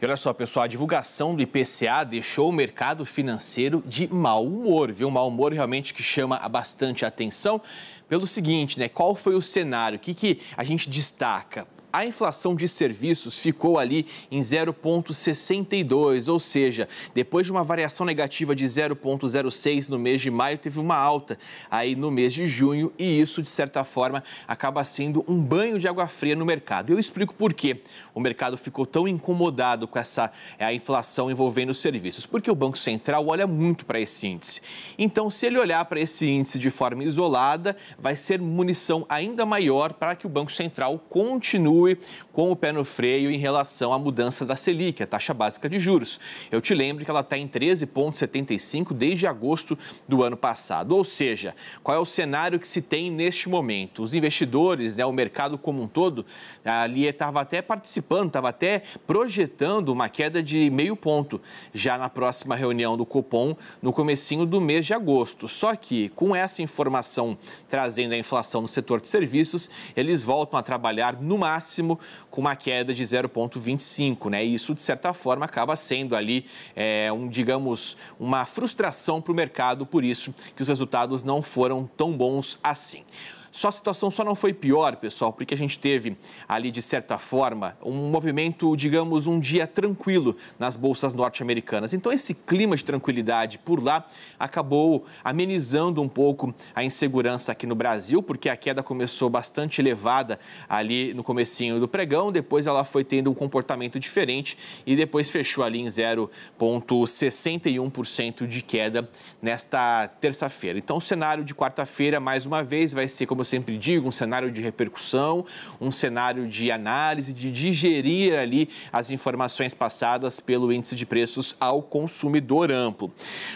E olha só, pessoal, a divulgação do IPCA deixou o mercado financeiro de mau humor, viu? Um mau humor realmente que chama bastante atenção. Pelo seguinte, né? Qual foi o cenário? O que, que a gente destaca? a inflação de serviços ficou ali em 0,62, ou seja, depois de uma variação negativa de 0,06 no mês de maio, teve uma alta aí no mês de junho e isso, de certa forma, acaba sendo um banho de água fria no mercado. Eu explico por que o mercado ficou tão incomodado com essa é, a inflação envolvendo os serviços, porque o Banco Central olha muito para esse índice. Então, se ele olhar para esse índice de forma isolada, vai ser munição ainda maior para que o Banco Central continue continue com o pé no freio em relação à mudança da Selic, a taxa básica de juros. Eu te lembro que ela está em 13,75 desde agosto do ano passado. Ou seja, qual é o cenário que se tem neste momento? Os investidores, né, o mercado como um todo, ali estava até participando, estava até projetando uma queda de meio ponto já na próxima reunião do Copom no comecinho do mês de agosto. Só que com essa informação trazendo a inflação no setor de serviços, eles voltam a trabalhar no máximo máximo com uma queda de 0,25, né? E isso, de certa forma, acaba sendo ali, é, um, digamos, uma frustração para o mercado, por isso que os resultados não foram tão bons assim. Só a situação só não foi pior, pessoal, porque a gente teve ali, de certa forma, um movimento, digamos, um dia tranquilo nas bolsas norte-americanas. Então, esse clima de tranquilidade por lá acabou amenizando um pouco a insegurança aqui no Brasil, porque a queda começou bastante elevada ali no comecinho do pregão, depois ela foi tendo um comportamento diferente e depois fechou ali em 0,61% de queda nesta terça-feira. Então, o cenário de quarta-feira, mais uma vez, vai ser como como eu sempre digo, um cenário de repercussão, um cenário de análise, de digerir ali as informações passadas pelo índice de preços ao consumidor amplo.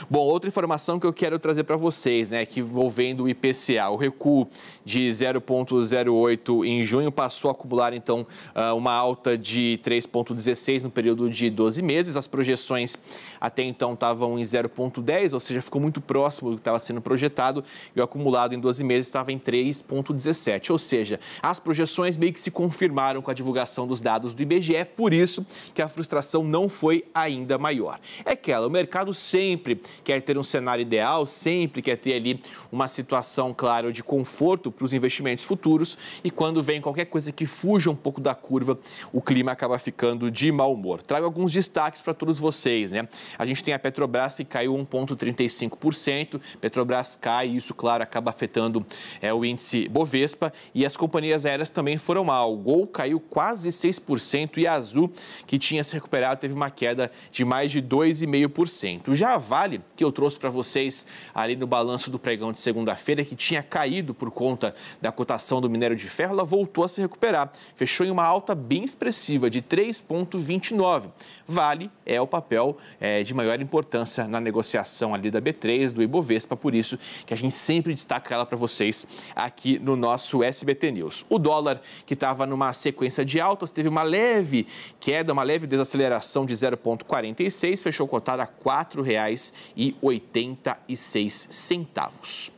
Bom, outra informação que eu quero trazer para vocês, né, que envolvendo o IPCA, o recuo de 0,08 em junho passou a acumular então ah, uma alta de 3,16 no período de 12 meses. As projeções até então estavam em 0,10, ou seja, ficou muito próximo do que estava sendo projetado e o acumulado em 12 meses estava em 3 6,17. Ou seja, as projeções meio que se confirmaram com a divulgação dos dados do IBGE, é por isso que a frustração não foi ainda maior. É aquela, o mercado sempre quer ter um cenário ideal, sempre quer ter ali uma situação, claro, de conforto para os investimentos futuros e quando vem qualquer coisa que fuja um pouco da curva, o clima acaba ficando de mau humor. Trago alguns destaques para todos vocês, né? A gente tem a Petrobras que caiu 1,35%, Petrobras cai e isso, claro, acaba afetando é, o índice índice Bovespa e as companhias aéreas também foram mal. Gol caiu quase 6% e a Azul, que tinha se recuperado, teve uma queda de mais de 2,5%. Já a Vale, que eu trouxe para vocês ali no balanço do pregão de segunda-feira, que tinha caído por conta da cotação do minério de ferro, ela voltou a se recuperar. Fechou em uma alta bem expressiva de 3,29. Vale é o papel é, de maior importância na negociação ali da B3, do Ibovespa, por isso que a gente sempre destaca ela para vocês aqui aqui no nosso SBT News. O dólar, que estava numa sequência de altas, teve uma leve queda, uma leve desaceleração de 0,46, fechou cotado a R$ 4,86.